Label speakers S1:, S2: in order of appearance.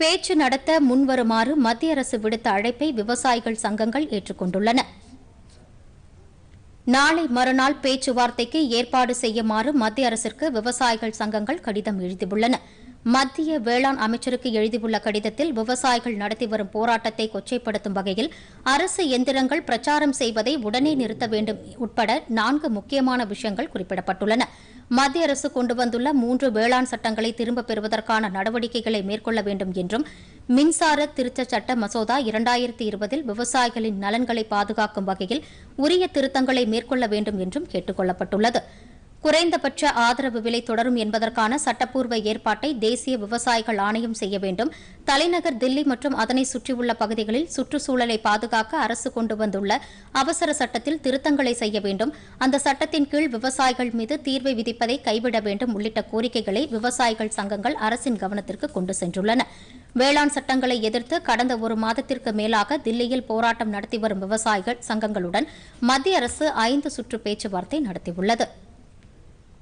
S1: பேச்சு நடத்த முன்வருமாறு மத்திய அரசு விடுத்த அழைப்பை விவசாயிகள் சங்கங்கள் ஏற்றுக்கொண்டுள்ளன நாளை மறுநாள் பேச்சுவார்த்தைக்கு ஏற்பாடு செய்யுமாறு மத்திய அரசிற்கு விவசாயிகள் சங்கங்கள் கடிதம் எழுதியுள்ளன மத்திய வேளாண் அமைச்சருக்கு எழுதியுள்ள கடிதத்தில் விவசாயிகள் நடத்தி வரும் போராட்டத்தை கொச்சைப்படுத்தும் வகையில் அரசு எந்திரங்கள் பிரச்சாரம் செய்வதை உடனே நிறுத்த வேண்டும் உட்பட நான்கு முக்கியமான விஷயங்கள் குறிப்பிடப்பட்டுள்ளன மத்திய அரசு கொண்டு வந்துள்ள மூன்று வேளாண் சட்டங்களை திரும்பப் பெறுவதற்கான நடவடிக்கைகளை மேற்கொள்ள வேண்டும் என்றும் மின்சார திருத்த சட்ட மசோதா இரண்டாயிரத்தி இருபதில் விவசாயிகளின் நலன்களை பாதுகாக்கும் வகையில் உரிய திருத்தங்களை மேற்கொள்ள வேண்டும் என்றும் கேட்டுக் கொள்ளப்பட்டுள்ளது குறைந்தபட்ச ஆதரவு விலை தொடரும் என்பதற்கான சட்டப்பூர்வ ஏற்பாட்டை தேசிய விவசாயிகள் ஆணையம் செய்ய வேண்டும் தலைநகர் தில்லி மற்றும் அதனை சுற்றியுள்ள பகுதிகளில் சுற்றுச்சூழலை பாதுகாக்க அரசு கொண்டு வந்துள்ள அவசர சட்டத்தில் திருத்தங்களை செய்ய வேண்டும் அந்த சட்டத்தின் கீழ் விவசாயிகள் மீது தீர்வை விதிப்பதை கைவிட வேண்டும் உள்ளிட்ட கோரிக்கைகளை விவசாயிகள் சங்கங்கள் அரசின் கவனத்திற்கு கொண்டு சென்றுள்ளன வேளாண் சட்டங்களை எதிர்த்து கடந்த ஒரு மாதத்திற்கு மேலாக தில்லியில் போராட்டம் நடத்தி வரும் விவசாயிகள் சங்கங்களுடன் மத்திய அரசு ஐந்து சுற்று பேச்சுவார்த்தை நடத்தியுள்ளது